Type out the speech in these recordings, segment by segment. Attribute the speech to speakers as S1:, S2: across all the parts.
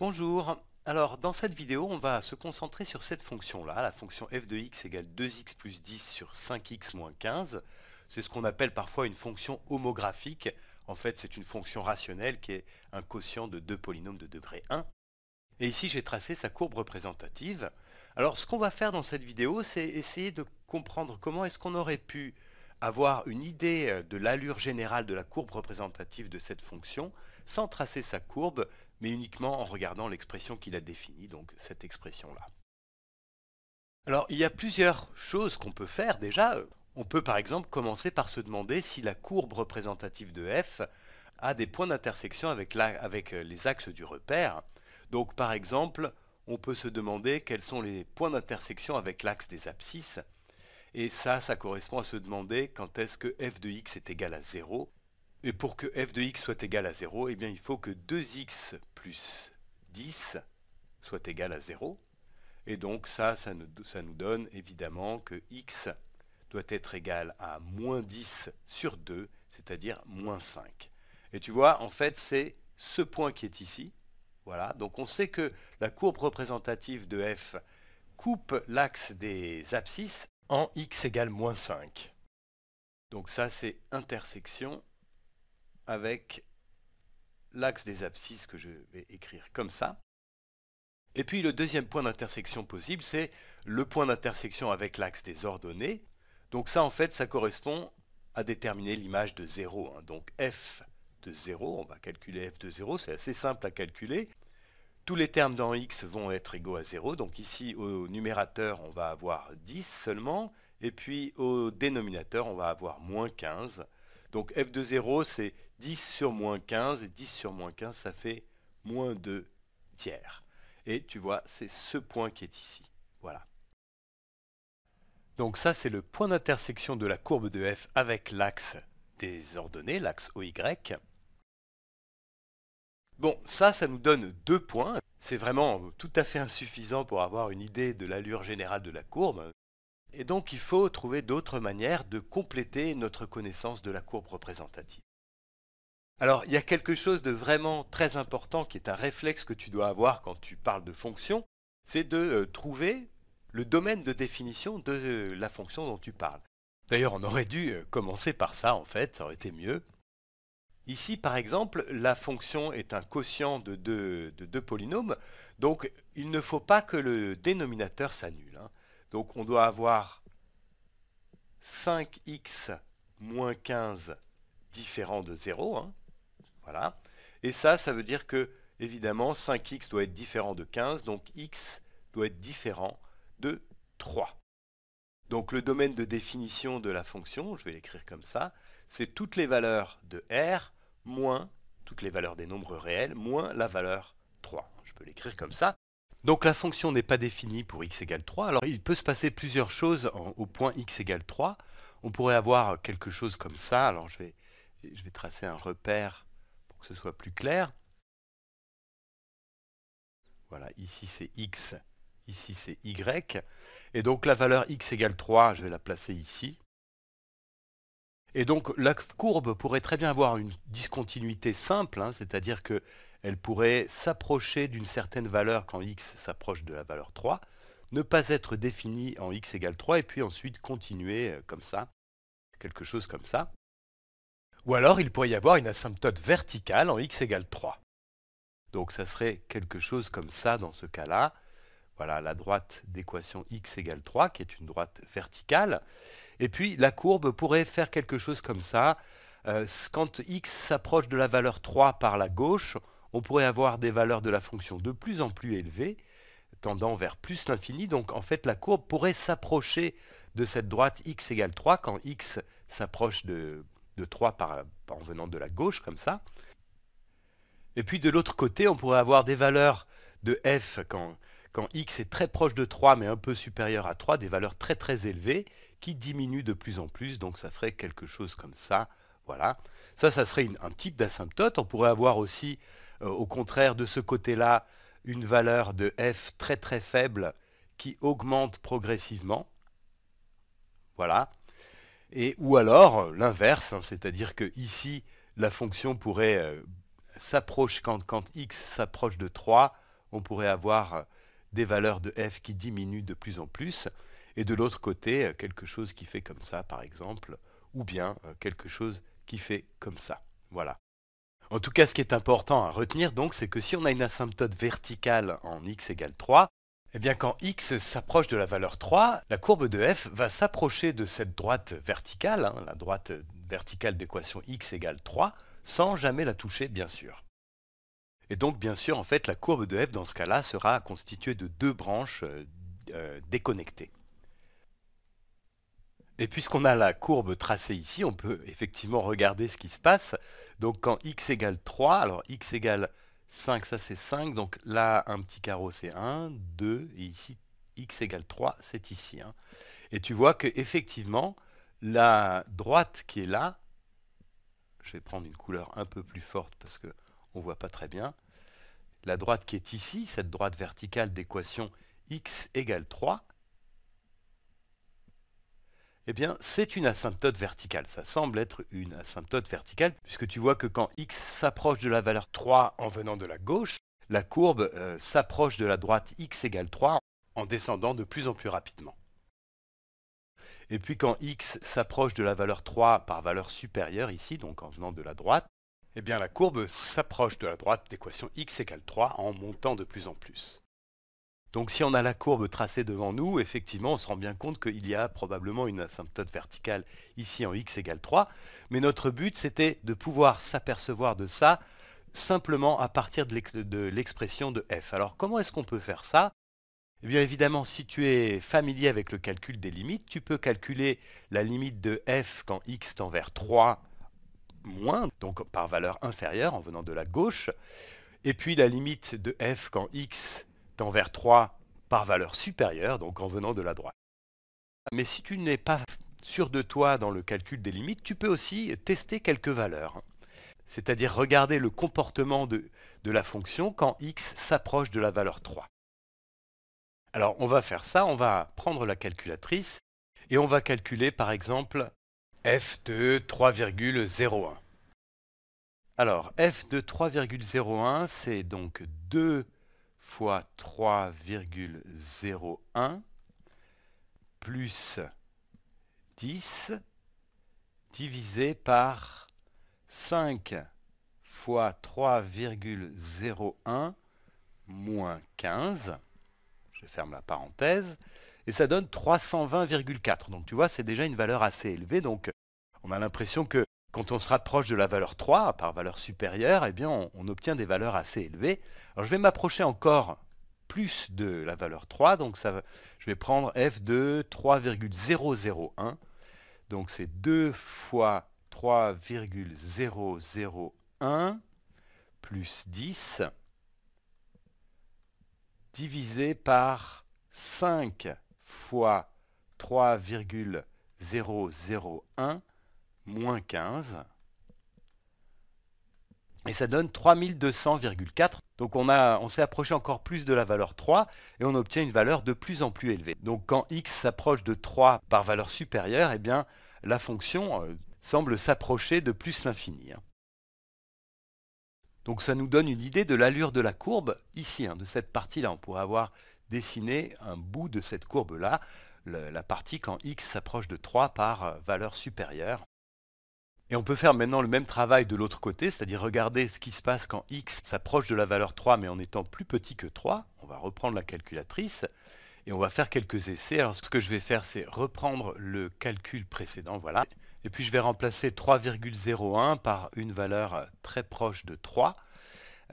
S1: Bonjour, alors dans cette vidéo on va se concentrer sur cette fonction là, la fonction f de x égale 2x plus 10 sur 5x moins 15. C'est ce qu'on appelle parfois une fonction homographique, en fait c'est une fonction rationnelle qui est un quotient de deux polynômes de degré 1. Et ici j'ai tracé sa courbe représentative. Alors ce qu'on va faire dans cette vidéo c'est essayer de comprendre comment est-ce qu'on aurait pu avoir une idée de l'allure générale de la courbe représentative de cette fonction sans tracer sa courbe, mais uniquement en regardant l'expression qu'il a définie, donc cette expression-là. Alors, il y a plusieurs choses qu'on peut faire déjà. On peut par exemple commencer par se demander si la courbe représentative de f a des points d'intersection avec, euh, les axes du repère. Donc par exemple, on peut se demander quels sont les points d'intersection avec l'axe des abscisses. Et ça, ça correspond à se demander quand est-ce que f de x est égal à 0. Et pour que f de x soit égal à 0, eh il faut que 2x plus 10 soit égal à 0. Et donc ça, ça nous, ça nous donne évidemment que x doit être égal à moins 10 sur 2, c'est-à-dire moins 5. Et tu vois, en fait, c'est ce point qui est ici. Voilà, donc on sait que la courbe représentative de f coupe l'axe des abscisses en x égale moins 5. Donc ça, c'est intersection avec l'axe des abscisses que je vais écrire comme ça. Et puis le deuxième point d'intersection possible, c'est le point d'intersection avec l'axe des ordonnées. Donc ça, en fait, ça correspond à déterminer l'image de 0. Hein. Donc f de 0, on va calculer f de 0, c'est assez simple à calculer. Tous les termes dans x vont être égaux à 0, donc ici au numérateur on va avoir 10 seulement, et puis au dénominateur on va avoir moins 15. Donc f de 0 c'est 10 sur moins 15, et 10 sur moins 15, ça fait moins 2 tiers. Et tu vois, c'est ce point qui est ici. Voilà. Donc ça, c'est le point d'intersection de la courbe de f avec l'axe des ordonnées, l'axe OY. Bon, ça, ça nous donne deux points. C'est vraiment tout à fait insuffisant pour avoir une idée de l'allure générale de la courbe. Et donc, il faut trouver d'autres manières de compléter notre connaissance de la courbe représentative. Alors, il y a quelque chose de vraiment très important qui est un réflexe que tu dois avoir quand tu parles de fonction, c'est de euh, trouver le domaine de définition de euh, la fonction dont tu parles. D'ailleurs, on aurait dû euh, commencer par ça, en fait, ça aurait été mieux. Ici, par exemple, la fonction est un quotient de deux, polynômes, donc il ne faut pas que le dénominateur s'annule. Hein. Donc on doit avoir 5x moins 15 différent de 0, et ça, ça veut dire que, évidemment, 5x doit être différent de 15, donc x doit être différent de 3. Donc le domaine de définition de la fonction, je vais l'écrire comme ça, c'est toutes les valeurs de R moins toutes les valeurs des nombres réels moins la valeur 3. Je peux l'écrire comme ça. Donc la fonction n'est pas définie pour x égale 3. Alors il peut se passer plusieurs choses au point x égale 3. On pourrait avoir quelque chose comme ça. Alors je vais, je vais tracer un repère que ce soit plus clair. Voilà, ici c'est x, ici c'est y. Et donc la valeur x égale 3, je vais la placer ici. Et donc la courbe pourrait très bien avoir une discontinuité simple, hein, c'est-à-dire qu'elle pourrait s'approcher d'une certaine valeur quand x s'approche de la valeur 3, ne pas être définie en x égale 3, et puis ensuite continuer euh, comme ça, quelque chose comme ça. Ou alors il pourrait y avoir une asymptote verticale en x égale 3. Donc ça serait quelque chose comme ça dans ce cas-là. Voilà la droite d'équation x égale 3 qui est une droite verticale. Et puis la courbe pourrait faire quelque chose comme ça. Euh, quand x s'approche de la valeur 3 par la gauche, on pourrait avoir des valeurs de la fonction de plus en plus élevées, tendant vers plus l'infini. Donc en fait la courbe pourrait s'approcher de cette droite x égale 3 quand x s'approche de, de 3 par, en venant de la gauche, comme ça. Et puis de l'autre côté, on pourrait avoir des valeurs de f quand, quand x est très proche de 3 mais un peu supérieur à 3, des valeurs très très élevées qui diminuent de plus en plus, donc ça ferait quelque chose comme ça. Voilà. Ça, ça serait un type d'asymptote. On pourrait avoir aussi, euh, au contraire, de ce côté-là, une valeur de f très très faible qui augmente progressivement. Voilà. Et, ou alors euh, l'inverse, hein, c'est-à-dire que ici, la fonction pourrait euh, s'approche, quand, x s'approche de 3, on pourrait avoir euh, des valeurs de f qui diminuent de plus en plus, et de l'autre côté, quelque chose qui fait comme ça, par exemple, ou bien quelque chose qui fait comme ça. Voilà. En tout cas, ce qui est important à retenir, donc, c'est que si on a une asymptote verticale en x égale 3, eh bien quand x s'approche de la valeur 3, la courbe de f va s'approcher de cette droite verticale, hein, la droite verticale d'équation x égale 3, sans jamais la toucher bien sûr. Et donc bien sûr en fait la courbe de f dans ce cas-là sera constituée de deux branches euh, euh, déconnectées. Et puisqu'on a la courbe tracée ici, on peut effectivement regarder ce qui se passe. Donc quand x égale 3, alors x égale 5, ça c'est 5, donc là un petit carreau c'est 1, 2, et ici x égale 3, c'est ici. Hein. Et tu vois que effectivement la droite qui est là, je vais prendre une couleur un peu plus forte parce qu'on ne voit pas très bien, la droite qui est ici, cette droite verticale d'équation x égale 3, eh bien c'est une asymptote verticale. Ça semble être une asymptote verticale, puisque tu vois que quand x s'approche de la valeur 3 en venant de la gauche, la courbe euh, s'approche de la droite x égale 3 en descendant de plus en plus rapidement. Et puis quand x s'approche de la valeur 3 par valeur supérieure ici, donc en venant de la droite, eh bien la courbe s'approche de la droite d'équation x égale 3 en montant de plus en plus. Donc si on a la courbe tracée devant nous, effectivement, on se rend bien compte qu'il y a probablement une asymptote verticale ici en x égale 3. Mais notre but, c'était de pouvoir s'apercevoir de ça simplement à partir de l'expression de f. Alors comment est-ce qu'on peut faire ça eh bien évidemment, si tu es familier avec le calcul des limites, tu peux calculer la limite de f quand x tend vers 3 moins, donc par valeur inférieure en venant de la gauche, et puis la limite de f quand x envers vers 3 par valeur supérieure, donc en venant de la droite. Mais si tu n'es pas sûr de toi dans le calcul des limites, tu peux aussi tester quelques valeurs. C'est-à-dire regarder le comportement de, de la fonction quand x s'approche de la valeur 3. Alors on va faire ça, on va prendre la calculatrice et on va calculer par exemple f de 3,01. Alors f de 3,01 c'est donc 2 fois 3,01 plus 10 divisé par 5 fois 3,01 moins 15. Je ferme la parenthèse. Et ça donne 320,4. Donc tu vois, c'est déjà une valeur assez élevée. Donc on a l'impression que quand on se rapproche de la valeur 3, par valeur supérieure, eh bien, on, obtient des valeurs assez élevées. je vais m'approcher encore plus de la valeur 3, donc je vais prendre f de 3,001. Donc, c'est 2 fois 3,001 plus 10 divisé par 5 fois 3,001 moins 15. Et ça donne 3200,4. Donc on, s'est approché encore plus de la valeur 3 et on obtient une valeur de plus en plus élevée. Donc quand x s'approche de 3 par valeur supérieure, eh bien la fonction euh, semble s'approcher de plus l'infini. Hein. Donc ça nous donne une idée de l'allure de la courbe ici, hein. de cette partie-là. On pourrait avoir dessiné un bout de cette courbe-là, la partie quand x s'approche de 3 par euh, valeur supérieure. Et on peut faire maintenant le même travail de l'autre côté, c'est-à-dire regarder ce qui se passe quand x s'approche de la valeur 3 mais en étant plus petit que 3. On va reprendre la calculatrice et on va faire quelques essais. Alors ce que je vais faire c'est reprendre le calcul précédent, voilà. Et puis je vais remplacer 3,01 par une valeur très proche de 3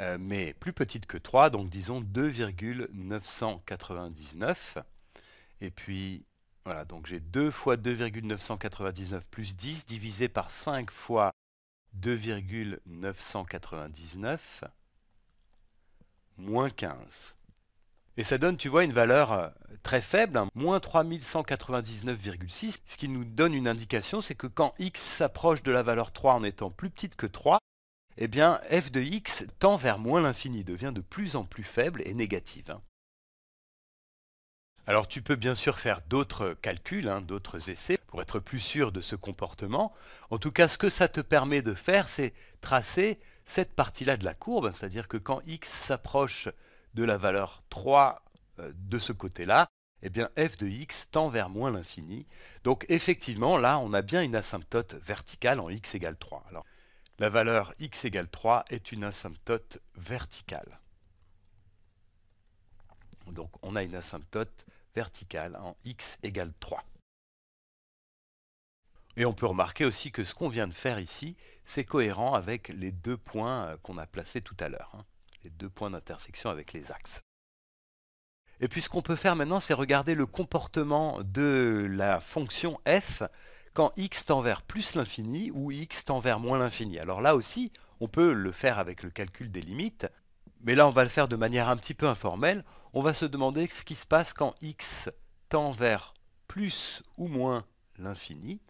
S1: euh, mais plus petite que 3, donc disons 2,999. Et puis voilà, donc j'ai 2 fois 2,999 plus 10 divisé par 5 fois 2,999 moins 15. Et ça donne, tu vois, une valeur euh, très faible, hein, moins 3199,6. Ce qui nous donne une indication, c'est que quand x s'approche de la valeur 3 en étant plus petite que 3, eh bien f de x tend vers moins l'infini, devient de plus en plus faible et négative. Hein. Alors tu peux bien sûr faire d'autres calculs, hein, d'autres essais pour être plus sûr de ce comportement. En tout cas, ce que ça te permet de faire, c'est tracer cette partie-là de la courbe, hein, c'est-à-dire que quand x s'approche de la valeur 3 euh, de ce côté-là, eh bien f de x tend vers moins l'infini. Donc effectivement, là, on a bien une asymptote verticale en x égale 3. Alors, la valeur x égale 3 est une asymptote verticale. Donc on a une asymptote verticale en x égale 3. Et on peut remarquer aussi que ce qu'on vient de faire ici, c'est cohérent avec les deux points euh, qu'on a placés tout à l'heure, hein. les deux points d'intersection avec les axes. Et puis ce qu'on peut faire maintenant, c'est regarder le comportement de la fonction f quand x tend vers plus l'infini ou x tend vers moins l'infini. Alors là aussi, on peut le faire avec le calcul des limites mais là on va le faire de manière un petit peu informelle, on va se demander ce qui se passe quand x tend vers plus ou moins l'infini.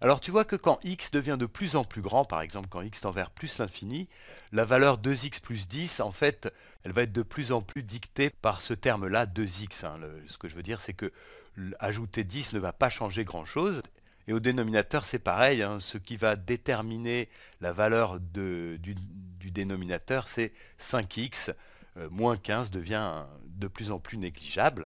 S1: Alors tu vois que quand x devient de plus en plus grand, par exemple quand x tend vers plus l'infini, la valeur 2x plus 10, en fait, elle va être de plus en plus dictée par ce terme-là 2x. Hein. ce que je veux dire, c'est que ajouter 10 ne va pas changer grand-chose. Et au dénominateur, c'est pareil. Hein. Ce qui va déterminer la valeur de, du, dénominateur, c'est 5x euh, moins 15 devient de plus en plus négligeable.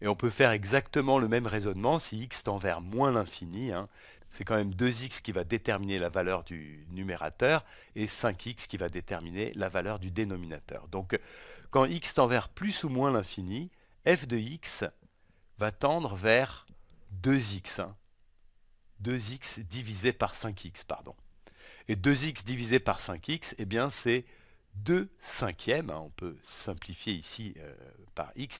S1: Et on peut faire exactement le même raisonnement si x tend vers moins l'infini. Hein. C'est quand même 2x qui va déterminer la valeur du numérateur et 5x qui va déterminer la valeur du dénominateur. Donc quand x tend vers plus ou moins l'infini, f de x va tendre vers 2x. 2x hein. divisé par 5x, pardon. Et 2x divisé par 5x, eh bien c'est 2 cinquièmes. Hein, on peut simplifier ici euh, par x.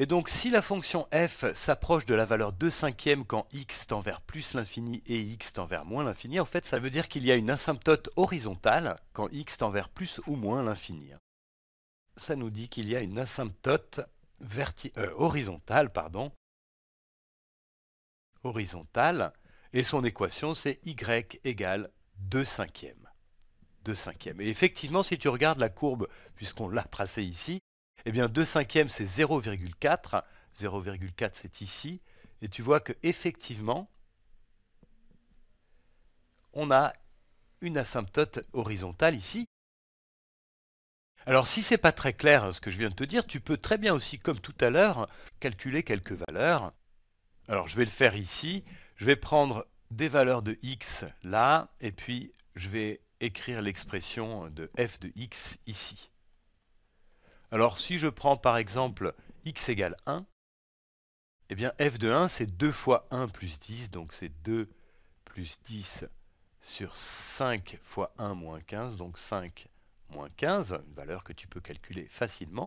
S1: Et donc si la fonction f s'approche de la valeur 2 cinquièmes quand x tend vers plus l'infini et x tend vers moins l'infini, en fait ça veut dire qu'il y a une asymptote horizontale quand x tend vers plus ou moins l'infini. Hein. Ça nous dit qu'il y a une asymptote euh, horizontale, pardon, horizontale, et son équation c'est y égale 2 cinquièmes. Et effectivement, si tu regardes la courbe, puisqu'on l'a tracée ici, eh bien 2 cinquièmes c'est 0,4. 0,4 c'est ici. Et tu vois que effectivement, on a une asymptote horizontale ici. Alors si ce n'est pas très clair ce que je viens de te dire, tu peux très bien aussi, comme tout à l'heure, calculer quelques valeurs. Alors je vais le faire ici. Je vais prendre des valeurs de x là, et puis je vais écrire l'expression de f de x ici. Alors si je prends par exemple x égale 1, et eh bien f de 1 c'est 2 fois 1 plus 10, donc c'est 2 plus 10 sur 5 fois 1 moins 15, donc 5 moins 15, une valeur que tu peux calculer facilement.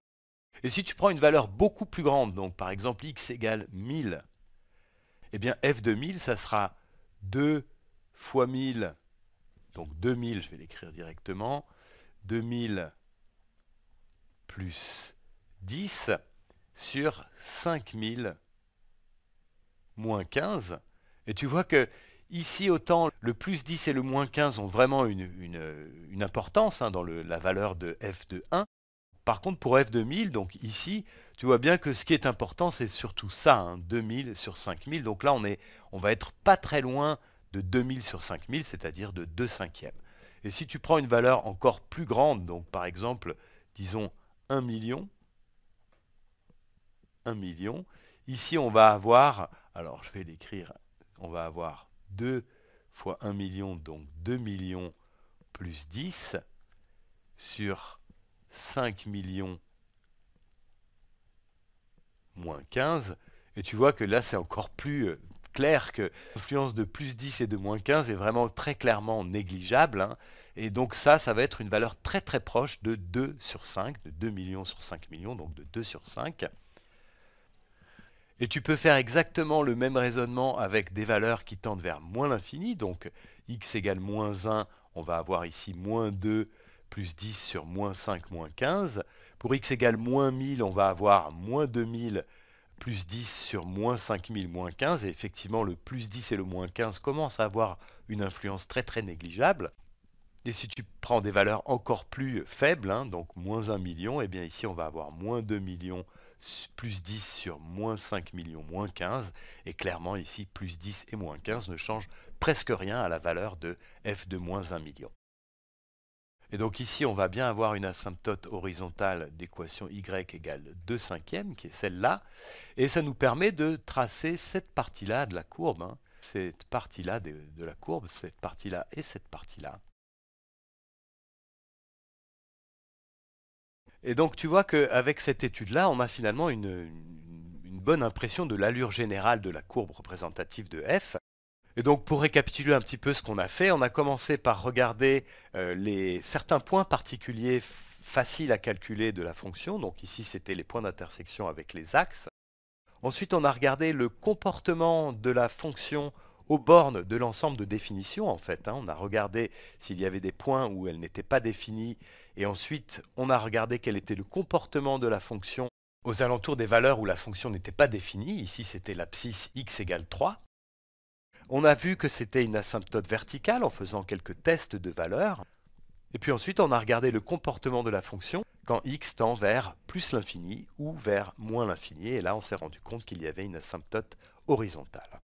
S1: Et si tu prends une valeur beaucoup plus grande, donc par exemple x égale 1000, et eh bien f de 1000 ça sera 2 fois 1000, donc 2000, je vais l'écrire directement, 2000 plus 10 sur 5000 moins 15. Et tu vois que ici, autant le plus 10 et le moins 15 ont vraiment une, importance hein, dans la valeur de f de 1. Par contre, pour f de 1000, donc ici, tu vois bien que ce qui est important, c'est surtout ça, 2000 hein, sur 5000. Donc là, on, est, on va être pas très loin de 2000 sur 5000, c'est-à-dire de 2 cinquièmes. Et si tu prends une valeur encore plus grande, donc par exemple, disons 1 million, 1 million, ici on va avoir, alors je vais l'écrire, on va avoir 2 fois 1 million, donc 2 millions plus 10 sur 5 millions moins 15. Et tu vois que là, c'est encore plus euh, clair que l'influence de plus 10 et de moins 15 est vraiment très clairement négligeable. Hein. Et donc ça, ça va être une valeur très très proche de 2 sur 5, de 2 millions sur 5 millions, donc de 2 sur 5. Et tu peux faire exactement le même raisonnement avec des valeurs qui tendent vers moins l'infini, donc x égale moins 1, on va avoir ici moins 2 plus 10 sur moins 5 moins 15. Pour x égale moins 1000, on va avoir moins 2000 plus 10 sur moins 5000, moins 15. Et effectivement, le plus 10 et le moins 15 commencent à avoir une influence très très négligeable. Et si tu prends des valeurs encore plus faibles, hein, donc moins 1 million, et eh bien ici on va avoir moins 2 millions plus 10 sur moins 5 millions, moins 15. Et clairement ici, plus 10 et moins 15 ne changent presque rien à la valeur de f de moins 1 million. Et donc ici, on va bien avoir une asymptote horizontale d'équation y égale 2 cinquièmes, qui est celle-là. Et ça nous permet de tracer cette partie-là de la courbe. Hein. Cette partie-là de, la courbe, cette partie-là et cette partie-là. Et donc tu vois qu'avec cette étude-là, on a finalement une bonne impression de l'allure générale de la courbe représentative de f. Et donc pour récapituler un petit peu ce qu'on a fait, on a commencé par regarder euh, les, certains points particuliers faciles à calculer de la fonction. Donc ici c'était les points d'intersection avec les axes. Ensuite on a regardé le comportement de la fonction aux bornes de l'ensemble de définition en fait. Hein. On a regardé s'il y avait des points où elle n'était pas définie et ensuite on a regardé quel était le comportement de la fonction aux alentours des valeurs où la fonction n'était pas définie. Ici c'était l'abscisse x égale 3. On a vu que c'était une asymptote verticale en faisant quelques tests de valeurs. Et puis ensuite, on a regardé le comportement de la fonction quand x tend vers plus l'infini ou vers moins l'infini. Et là, on s'est rendu compte qu'il y avait une asymptote horizontale.